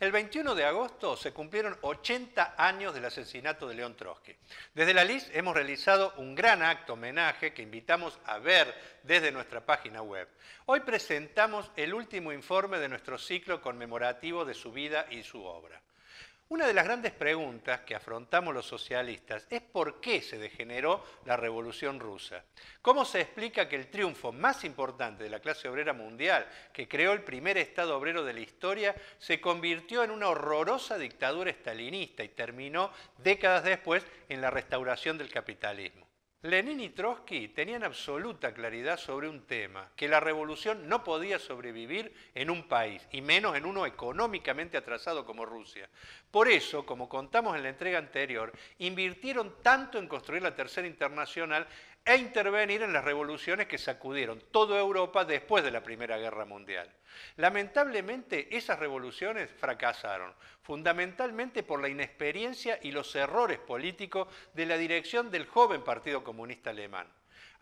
El 21 de agosto se cumplieron 80 años del asesinato de León Trotsky. Desde la LIS hemos realizado un gran acto homenaje que invitamos a ver desde nuestra página web. Hoy presentamos el último informe de nuestro ciclo conmemorativo de su vida y su obra. Una de las grandes preguntas que afrontamos los socialistas es por qué se degeneró la Revolución Rusa. ¿Cómo se explica que el triunfo más importante de la clase obrera mundial, que creó el primer Estado obrero de la historia, se convirtió en una horrorosa dictadura stalinista y terminó décadas después en la restauración del capitalismo? Lenin y Trotsky tenían absoluta claridad sobre un tema, que la revolución no podía sobrevivir en un país, y menos en uno económicamente atrasado como Rusia. Por eso, como contamos en la entrega anterior, invirtieron tanto en construir la Tercera Internacional e intervenir en las revoluciones que sacudieron toda Europa después de la Primera Guerra Mundial. Lamentablemente, esas revoluciones fracasaron, fundamentalmente por la inexperiencia y los errores políticos de la dirección del joven Partido Comunista Alemán.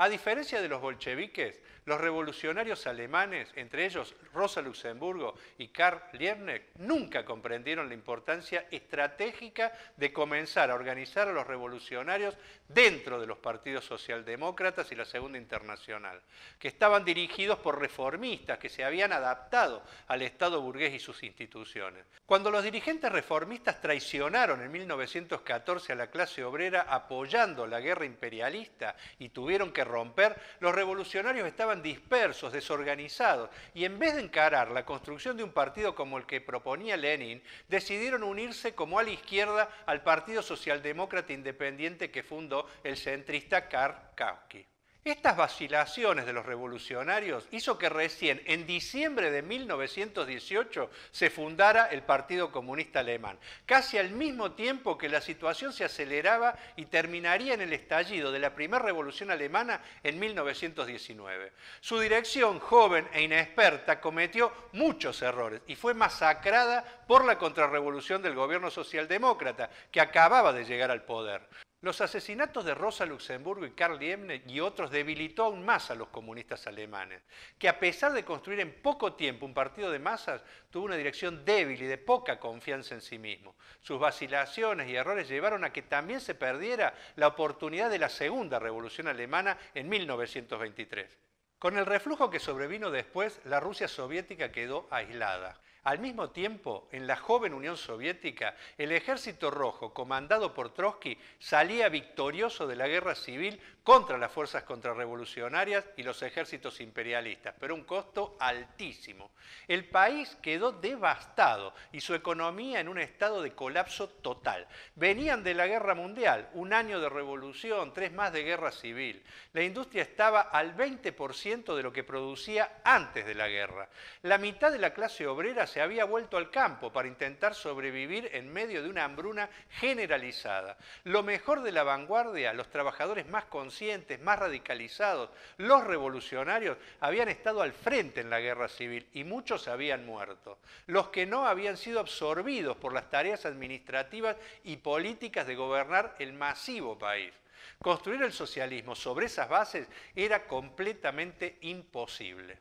A diferencia de los bolcheviques, los revolucionarios alemanes, entre ellos Rosa Luxemburgo y Karl Liebknecht, nunca comprendieron la importancia estratégica de comenzar a organizar a los revolucionarios dentro de los partidos socialdemócratas y la Segunda Internacional, que estaban dirigidos por reformistas que se habían adaptado al Estado burgués y sus instituciones. Cuando los dirigentes reformistas traicionaron en 1914 a la clase obrera apoyando la guerra imperialista y tuvieron que romper, los revolucionarios estaban dispersos, desorganizados, y en vez de encarar la construcción de un partido como el que proponía Lenin, decidieron unirse como a la izquierda al Partido Socialdemócrata Independiente que fundó el centrista Karl Kautsky. Estas vacilaciones de los revolucionarios hizo que recién en diciembre de 1918 se fundara el Partido Comunista Alemán, casi al mismo tiempo que la situación se aceleraba y terminaría en el estallido de la primera revolución alemana en 1919. Su dirección, joven e inexperta, cometió muchos errores y fue masacrada por la contrarrevolución del gobierno socialdemócrata que acababa de llegar al poder. Los asesinatos de Rosa Luxemburgo y Karl Liebknecht y otros debilitó aún más a los comunistas alemanes, que a pesar de construir en poco tiempo un partido de masas, tuvo una dirección débil y de poca confianza en sí mismo. Sus vacilaciones y errores llevaron a que también se perdiera la oportunidad de la segunda revolución alemana en 1923. Con el reflujo que sobrevino después, la Rusia soviética quedó aislada. Al mismo tiempo, en la joven Unión Soviética, el Ejército Rojo, comandado por Trotsky, salía victorioso de la guerra civil contra las fuerzas contrarrevolucionarias y los ejércitos imperialistas, pero un costo altísimo. El país quedó devastado y su economía en un estado de colapso total. Venían de la guerra mundial, un año de revolución, tres más de guerra civil. La industria estaba al 20% de lo que producía antes de la guerra. La mitad de la clase obrera se se había vuelto al campo para intentar sobrevivir en medio de una hambruna generalizada. Lo mejor de la vanguardia, los trabajadores más conscientes, más radicalizados, los revolucionarios, habían estado al frente en la guerra civil y muchos habían muerto. Los que no habían sido absorbidos por las tareas administrativas y políticas de gobernar el masivo país. Construir el socialismo sobre esas bases era completamente imposible.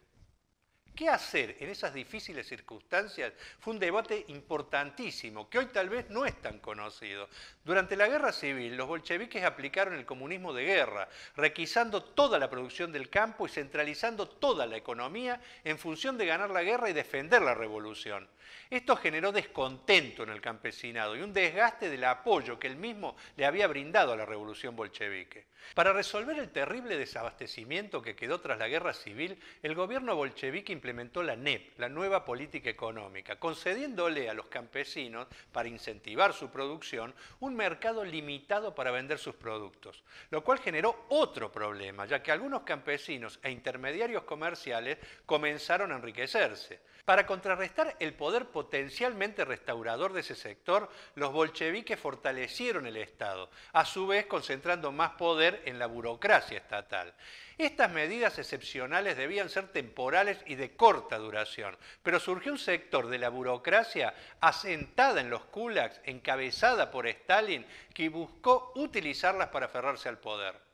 ¿Qué hacer en esas difíciles circunstancias? Fue un debate importantísimo, que hoy tal vez no es tan conocido. Durante la guerra civil, los bolcheviques aplicaron el comunismo de guerra, requisando toda la producción del campo y centralizando toda la economía en función de ganar la guerra y defender la revolución. Esto generó descontento en el campesinado y un desgaste del apoyo que él mismo le había brindado a la revolución bolchevique. Para resolver el terrible desabastecimiento que quedó tras la guerra civil, el gobierno bolchevique implementó la NEP, la nueva política económica, concediéndole a los campesinos, para incentivar su producción, un mercado limitado para vender sus productos, lo cual generó otro problema, ya que algunos campesinos e intermediarios comerciales comenzaron a enriquecerse. Para contrarrestar el poder potencialmente restaurador de ese sector, los bolcheviques fortalecieron el Estado, a su vez concentrando más poder en la burocracia estatal. Estas medidas excepcionales debían ser temporales y de corta duración, pero surgió un sector de la burocracia asentada en los kulaks, encabezada por Stalin, que buscó utilizarlas para aferrarse al poder.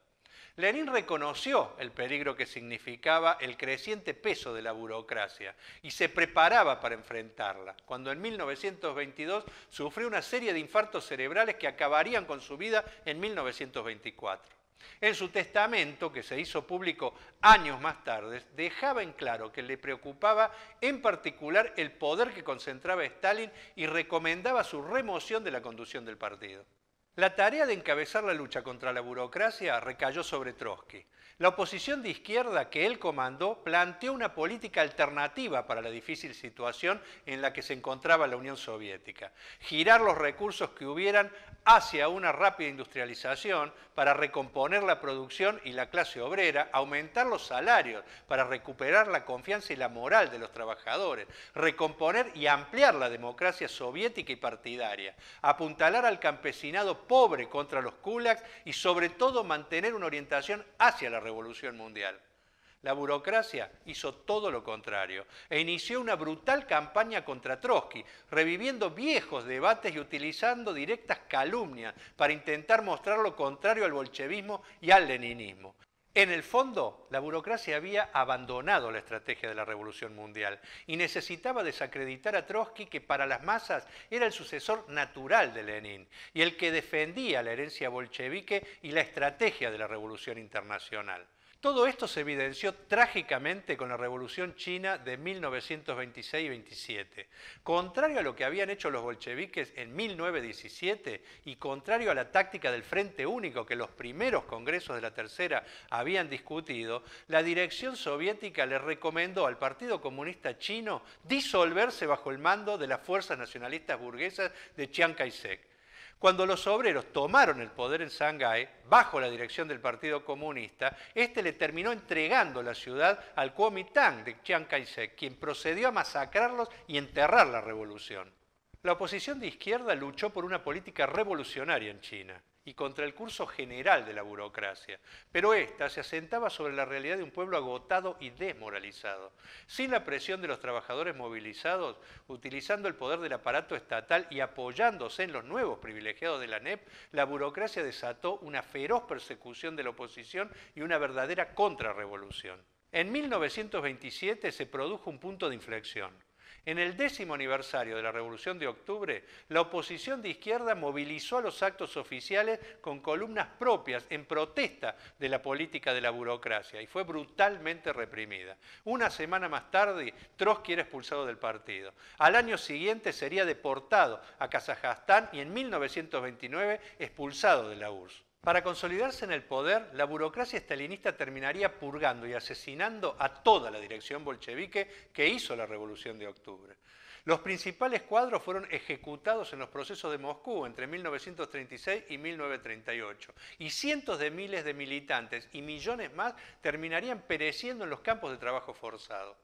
Lenin reconoció el peligro que significaba el creciente peso de la burocracia y se preparaba para enfrentarla, cuando en 1922 sufrió una serie de infartos cerebrales que acabarían con su vida en 1924. En su testamento, que se hizo público años más tarde, dejaba en claro que le preocupaba en particular el poder que concentraba Stalin y recomendaba su remoción de la conducción del partido. La tarea de encabezar la lucha contra la burocracia recayó sobre Trotsky, la oposición de izquierda que él comandó planteó una política alternativa para la difícil situación en la que se encontraba la Unión Soviética. Girar los recursos que hubieran hacia una rápida industrialización para recomponer la producción y la clase obrera, aumentar los salarios para recuperar la confianza y la moral de los trabajadores, recomponer y ampliar la democracia soviética y partidaria, apuntalar al campesinado pobre contra los kulaks y sobre todo mantener una orientación hacia la Revolución Mundial. La burocracia hizo todo lo contrario e inició una brutal campaña contra Trotsky, reviviendo viejos debates y utilizando directas calumnias para intentar mostrar lo contrario al bolchevismo y al leninismo. En el fondo, la burocracia había abandonado la estrategia de la Revolución Mundial y necesitaba desacreditar a Trotsky, que para las masas era el sucesor natural de Lenin y el que defendía la herencia bolchevique y la estrategia de la Revolución Internacional. Todo esto se evidenció trágicamente con la Revolución China de 1926 y 27. Contrario a lo que habían hecho los bolcheviques en 1917 y contrario a la táctica del Frente Único que los primeros congresos de la Tercera habían discutido, la dirección soviética le recomendó al Partido Comunista Chino disolverse bajo el mando de las fuerzas nacionalistas burguesas de Chiang Kai-shek. Cuando los obreros tomaron el poder en Shanghái, bajo la dirección del Partido Comunista, este le terminó entregando la ciudad al Kuomintang de Chiang Kai-shek, quien procedió a masacrarlos y enterrar la revolución. La oposición de izquierda luchó por una política revolucionaria en China y contra el curso general de la burocracia, pero ésta se asentaba sobre la realidad de un pueblo agotado y desmoralizado, sin la presión de los trabajadores movilizados, utilizando el poder del aparato estatal y apoyándose en los nuevos privilegiados de la NEP, la burocracia desató una feroz persecución de la oposición y una verdadera contrarrevolución. En 1927 se produjo un punto de inflexión en el décimo aniversario de la Revolución de Octubre, la oposición de izquierda movilizó los actos oficiales con columnas propias en protesta de la política de la burocracia y fue brutalmente reprimida. Una semana más tarde, Trotsky era expulsado del partido. Al año siguiente sería deportado a Kazajstán y en 1929 expulsado de la URSS. Para consolidarse en el poder, la burocracia estalinista terminaría purgando y asesinando a toda la dirección bolchevique que hizo la Revolución de Octubre. Los principales cuadros fueron ejecutados en los procesos de Moscú entre 1936 y 1938 y cientos de miles de militantes y millones más terminarían pereciendo en los campos de trabajo forzado.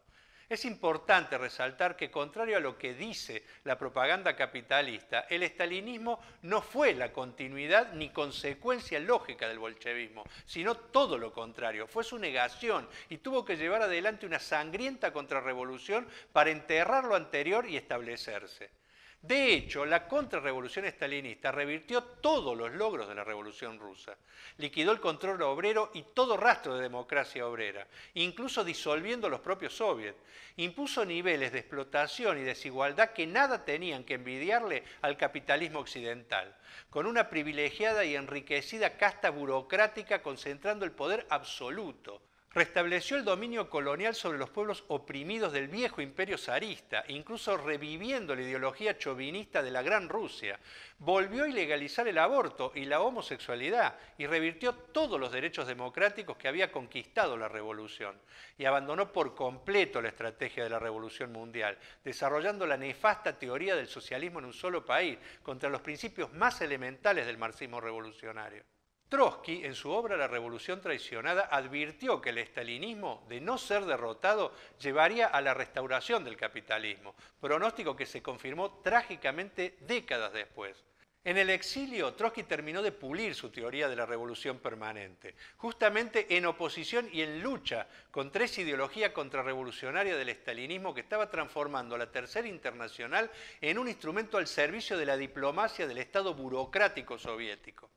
Es importante resaltar que, contrario a lo que dice la propaganda capitalista, el estalinismo no fue la continuidad ni consecuencia lógica del bolchevismo, sino todo lo contrario, fue su negación y tuvo que llevar adelante una sangrienta contrarrevolución para enterrar lo anterior y establecerse. De hecho, la contrarrevolución estalinista revirtió todos los logros de la Revolución rusa, liquidó el control obrero y todo rastro de democracia obrera, incluso disolviendo los propios soviets, impuso niveles de explotación y desigualdad que nada tenían que envidiarle al capitalismo occidental, con una privilegiada y enriquecida casta burocrática concentrando el poder absoluto, restableció el dominio colonial sobre los pueblos oprimidos del viejo imperio zarista, incluso reviviendo la ideología chauvinista de la Gran Rusia. Volvió a ilegalizar el aborto y la homosexualidad y revirtió todos los derechos democráticos que había conquistado la revolución. Y abandonó por completo la estrategia de la revolución mundial, desarrollando la nefasta teoría del socialismo en un solo país contra los principios más elementales del marxismo revolucionario. Trotsky, en su obra La Revolución Traicionada, advirtió que el estalinismo, de no ser derrotado, llevaría a la restauración del capitalismo, pronóstico que se confirmó trágicamente décadas después. En el exilio, Trotsky terminó de pulir su teoría de la revolución permanente, justamente en oposición y en lucha con tres ideologías contrarrevolucionarias del estalinismo que estaba transformando la Tercera Internacional en un instrumento al servicio de la diplomacia del Estado burocrático soviético.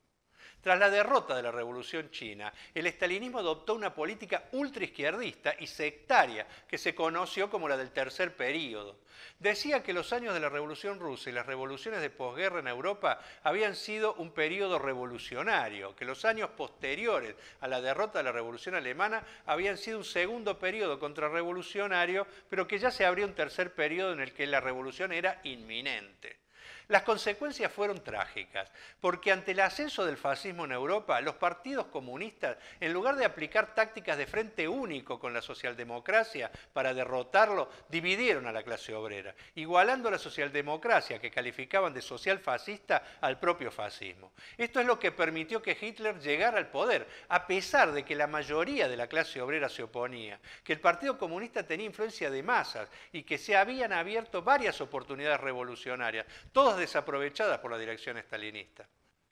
Tras la derrota de la Revolución China, el estalinismo adoptó una política ultraizquierdista y sectaria que se conoció como la del tercer período. Decía que los años de la Revolución Rusa y las revoluciones de posguerra en Europa habían sido un período revolucionario, que los años posteriores a la derrota de la Revolución Alemana habían sido un segundo período contrarrevolucionario, pero que ya se abrió un tercer período en el que la revolución era inminente. Las consecuencias fueron trágicas, porque ante el ascenso del fascismo en Europa, los partidos comunistas, en lugar de aplicar tácticas de frente único con la socialdemocracia para derrotarlo, dividieron a la clase obrera, igualando a la socialdemocracia, que calificaban de social fascista, al propio fascismo. Esto es lo que permitió que Hitler llegara al poder, a pesar de que la mayoría de la clase obrera se oponía, que el Partido Comunista tenía influencia de masas y que se habían abierto varias oportunidades revolucionarias, desaprovechadas por la dirección estalinista.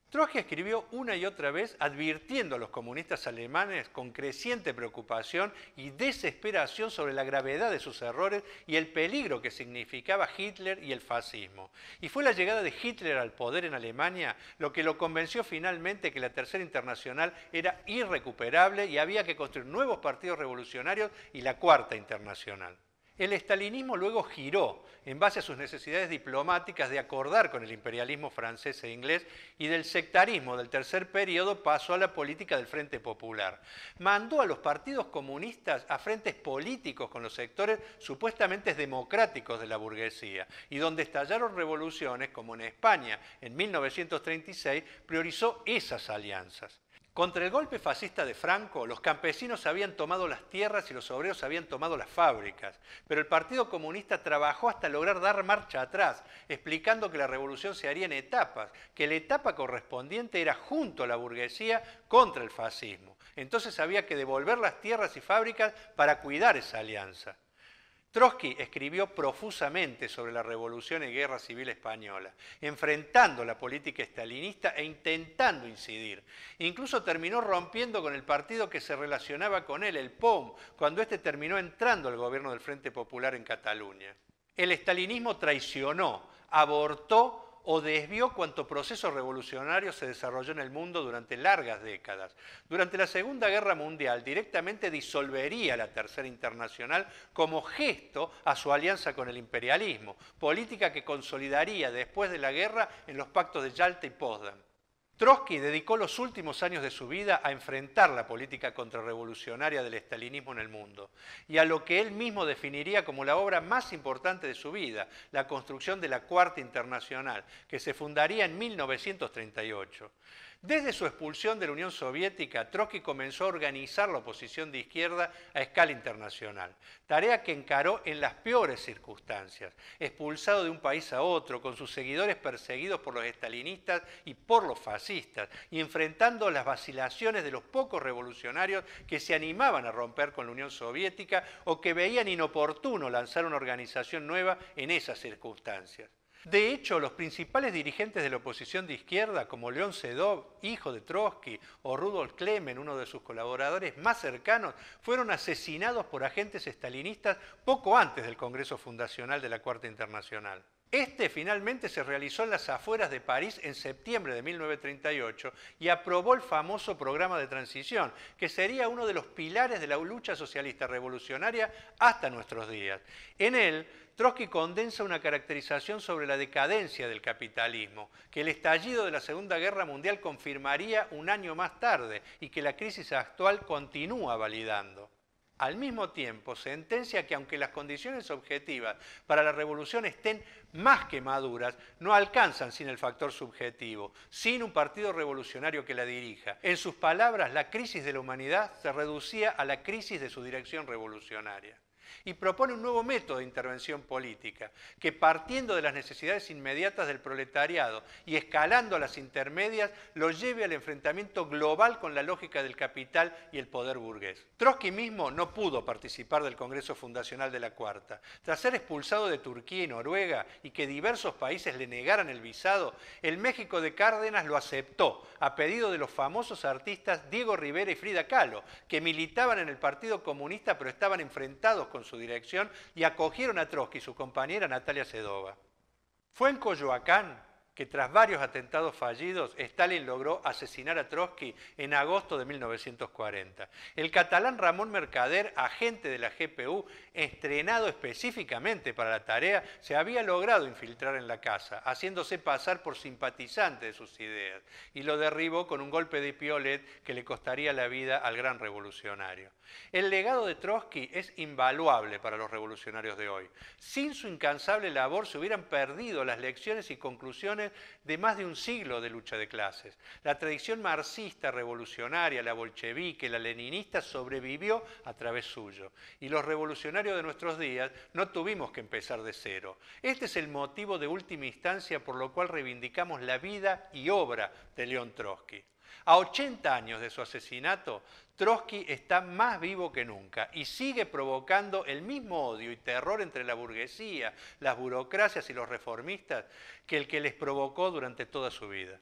Troje escribió una y otra vez advirtiendo a los comunistas alemanes con creciente preocupación y desesperación sobre la gravedad de sus errores y el peligro que significaba Hitler y el fascismo. Y fue la llegada de Hitler al poder en Alemania lo que lo convenció finalmente que la Tercera Internacional era irrecuperable y había que construir nuevos partidos revolucionarios y la Cuarta Internacional. El estalinismo luego giró en base a sus necesidades diplomáticas de acordar con el imperialismo francés e inglés y del sectarismo del tercer periodo pasó a la política del Frente Popular. Mandó a los partidos comunistas a frentes políticos con los sectores supuestamente democráticos de la burguesía y donde estallaron revoluciones como en España en 1936 priorizó esas alianzas. Contra el golpe fascista de Franco, los campesinos habían tomado las tierras y los obreros habían tomado las fábricas, pero el Partido Comunista trabajó hasta lograr dar marcha atrás, explicando que la revolución se haría en etapas, que la etapa correspondiente era junto a la burguesía contra el fascismo. Entonces había que devolver las tierras y fábricas para cuidar esa alianza. Trotsky escribió profusamente sobre la revolución y guerra civil española, enfrentando la política estalinista e intentando incidir. Incluso terminó rompiendo con el partido que se relacionaba con él, el POM, cuando éste terminó entrando al gobierno del Frente Popular en Cataluña. El estalinismo traicionó, abortó o desvió cuanto proceso revolucionario se desarrolló en el mundo durante largas décadas. Durante la Segunda Guerra Mundial directamente disolvería la Tercera Internacional como gesto a su alianza con el imperialismo, política que consolidaría después de la guerra en los pactos de Yalta y Potsdam. Trotsky dedicó los últimos años de su vida a enfrentar la política contrarrevolucionaria del estalinismo en el mundo y a lo que él mismo definiría como la obra más importante de su vida, la construcción de la Cuarta Internacional, que se fundaría en 1938. Desde su expulsión de la Unión Soviética, Trotsky comenzó a organizar la oposición de izquierda a escala internacional, tarea que encaró en las peores circunstancias, expulsado de un país a otro, con sus seguidores perseguidos por los estalinistas y por los fascistas, y enfrentando las vacilaciones de los pocos revolucionarios que se animaban a romper con la Unión Soviética o que veían inoportuno lanzar una organización nueva en esas circunstancias. De hecho, los principales dirigentes de la oposición de izquierda, como León Sedov, hijo de Trotsky, o Rudolf Klemen, uno de sus colaboradores más cercanos, fueron asesinados por agentes estalinistas poco antes del Congreso Fundacional de la Cuarta Internacional. Este finalmente se realizó en las afueras de París en septiembre de 1938 y aprobó el famoso programa de transición, que sería uno de los pilares de la lucha socialista revolucionaria hasta nuestros días. En él Trotsky condensa una caracterización sobre la decadencia del capitalismo, que el estallido de la Segunda Guerra Mundial confirmaría un año más tarde y que la crisis actual continúa validando. Al mismo tiempo, sentencia que aunque las condiciones objetivas para la revolución estén más que maduras, no alcanzan sin el factor subjetivo, sin un partido revolucionario que la dirija. En sus palabras, la crisis de la humanidad se reducía a la crisis de su dirección revolucionaria y propone un nuevo método de intervención política, que partiendo de las necesidades inmediatas del proletariado y escalando a las intermedias, lo lleve al enfrentamiento global con la lógica del capital y el poder burgués. Trotsky mismo no pudo participar del Congreso Fundacional de la Cuarta. Tras ser expulsado de Turquía y Noruega y que diversos países le negaran el visado, el México de Cárdenas lo aceptó a pedido de los famosos artistas Diego Rivera y Frida Kahlo, que militaban en el Partido Comunista pero estaban enfrentados con su dirección y acogieron a Trotsky y su compañera Natalia Sedova. Fue en Coyoacán que tras varios atentados fallidos, Stalin logró asesinar a Trotsky en agosto de 1940. El catalán Ramón Mercader, agente de la GPU, estrenado específicamente para la tarea, se había logrado infiltrar en la casa, haciéndose pasar por simpatizante de sus ideas, y lo derribó con un golpe de piolet que le costaría la vida al gran revolucionario. El legado de Trotsky es invaluable para los revolucionarios de hoy. Sin su incansable labor se hubieran perdido las lecciones y conclusiones de más de un siglo de lucha de clases. La tradición marxista revolucionaria, la bolchevique, la leninista sobrevivió a través suyo. Y los revolucionarios de nuestros días no tuvimos que empezar de cero. Este es el motivo de última instancia por lo cual reivindicamos la vida y obra de León Trotsky. A 80 años de su asesinato, Trotsky está más vivo que nunca y sigue provocando el mismo odio y terror entre la burguesía, las burocracias y los reformistas que el que les provocó durante toda su vida.